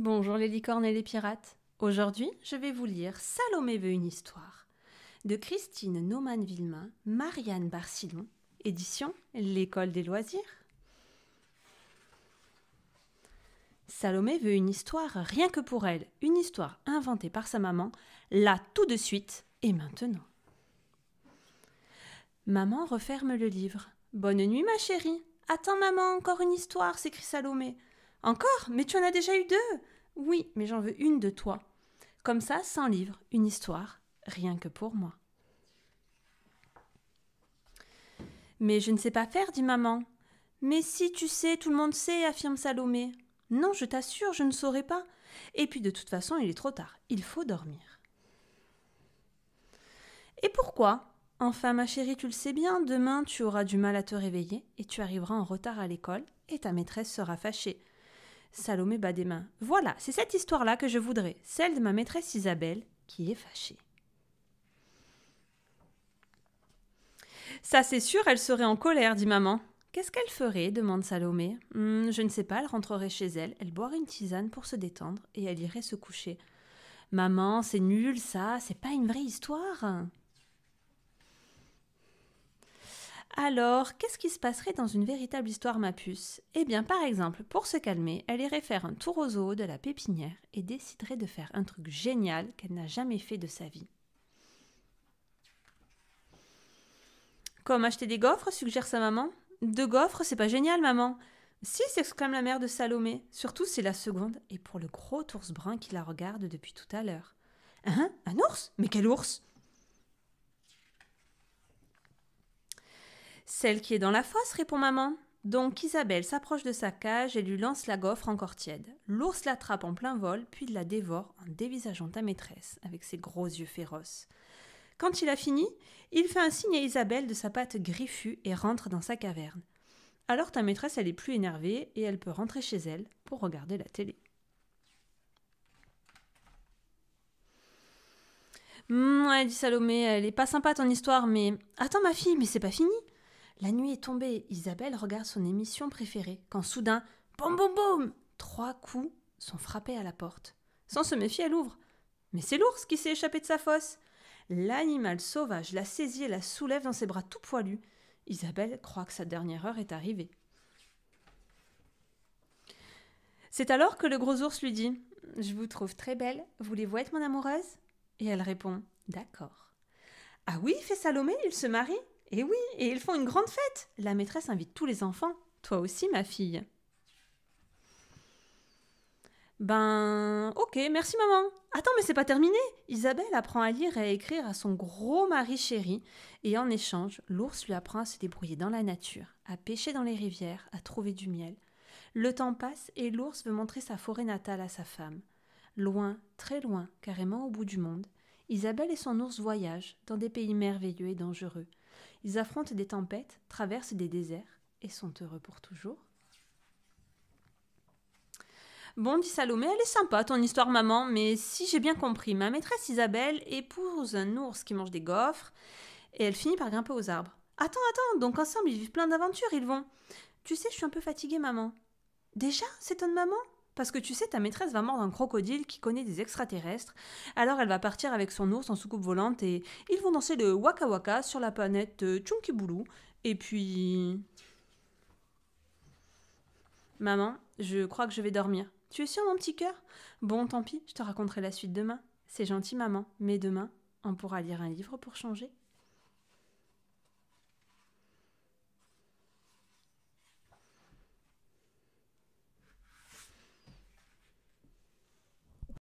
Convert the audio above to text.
Bonjour les licornes et les pirates. Aujourd'hui, je vais vous lire Salomé veut une histoire de Christine naumann villemin Marianne Barcillon, édition L'École des loisirs. Salomé veut une histoire rien que pour elle, une histoire inventée par sa maman, là tout de suite et maintenant. Maman referme le livre. Bonne nuit ma chérie. Attends maman, encore une histoire, s'écrie Salomé. Encore Mais tu en as déjà eu deux Oui, mais j'en veux une de toi. Comme ça, sans livres, une histoire, rien que pour moi. Mais je ne sais pas faire, dit maman. Mais si tu sais, tout le monde sait, affirme Salomé. Non, je t'assure, je ne saurais pas. Et puis de toute façon, il est trop tard, il faut dormir. Et pourquoi Enfin, ma chérie, tu le sais bien, demain tu auras du mal à te réveiller et tu arriveras en retard à l'école et ta maîtresse sera fâchée. Salomé bat des mains. Voilà, c'est cette histoire-là que je voudrais, celle de ma maîtresse Isabelle, qui est fâchée. Ça c'est sûr, elle serait en colère, dit maman. Qu'est-ce qu'elle ferait demande Salomé. Hmm, je ne sais pas, elle rentrerait chez elle, elle boirait une tisane pour se détendre et elle irait se coucher. Maman, c'est nul ça, c'est pas une vraie histoire. Alors, qu'est-ce qui se passerait dans une véritable histoire ma puce Eh bien, par exemple, pour se calmer, elle irait faire un tour au zoo de la pépinière et déciderait de faire un truc génial qu'elle n'a jamais fait de sa vie. Comme acheter des gaufres, suggère sa maman. Deux gaufres, c'est pas génial, maman. Si, s'exclame la mère de Salomé, surtout c'est la seconde, et pour le gros ours brun qui la regarde depuis tout à l'heure. Hein Un ours Mais quel ours Celle qui est dans la fosse, répond maman. Donc Isabelle s'approche de sa cage et lui lance la gaufre encore tiède. L'ours l'attrape en plein vol, puis la dévore en dévisageant ta maîtresse avec ses gros yeux féroces. Quand il a fini, il fait un signe à Isabelle de sa patte griffue et rentre dans sa caverne. Alors ta maîtresse, elle est plus énervée et elle peut rentrer chez elle pour regarder la télé. Hum, dit Salomé, elle est pas sympa ton histoire, mais. Attends, ma fille, mais c'est pas fini! La nuit est tombée, Isabelle regarde son émission préférée, quand soudain, boum boum boum Trois coups sont frappés à la porte. Sans se méfier, elle ouvre. Mais c'est l'ours qui s'est échappé de sa fosse. L'animal sauvage la saisit et la soulève dans ses bras tout poilus. Isabelle croit que sa dernière heure est arrivée. C'est alors que le gros ours lui dit Je vous trouve très belle, voulez-vous être mon amoureuse Et elle répond D'accord. Ah oui, fait Salomé, il se marie et oui, et ils font une grande fête. La maîtresse invite tous les enfants. Toi aussi, ma fille. Ben, ok, merci maman. Attends, mais c'est pas terminé. Isabelle apprend à lire et à écrire à son gros mari chéri, et en échange, l'ours lui apprend à se débrouiller dans la nature, à pêcher dans les rivières, à trouver du miel. Le temps passe et l'ours veut montrer sa forêt natale à sa femme. Loin, très loin, carrément au bout du monde, Isabelle et son ours voyagent dans des pays merveilleux et dangereux, ils affrontent des tempêtes, traversent des déserts et sont heureux pour toujours. Bon, dit Salomé, elle est sympa ton histoire, maman, mais si j'ai bien compris, ma maîtresse Isabelle épouse un ours qui mange des gaufres et elle finit par grimper aux arbres. Attends, attends, donc ensemble ils vivent plein d'aventures, ils vont. Tu sais, je suis un peu fatiguée, maman. Déjà s'étonne maman parce que tu sais, ta maîtresse va mordre un crocodile qui connaît des extraterrestres. Alors elle va partir avec son ours en soucoupe volante et ils vont danser le Waka Waka sur la planète euh, Chunkiboulou. Et puis. Maman, je crois que je vais dormir. Tu es sûre, mon petit cœur Bon, tant pis, je te raconterai la suite demain. C'est gentil, maman, mais demain, on pourra lire un livre pour changer.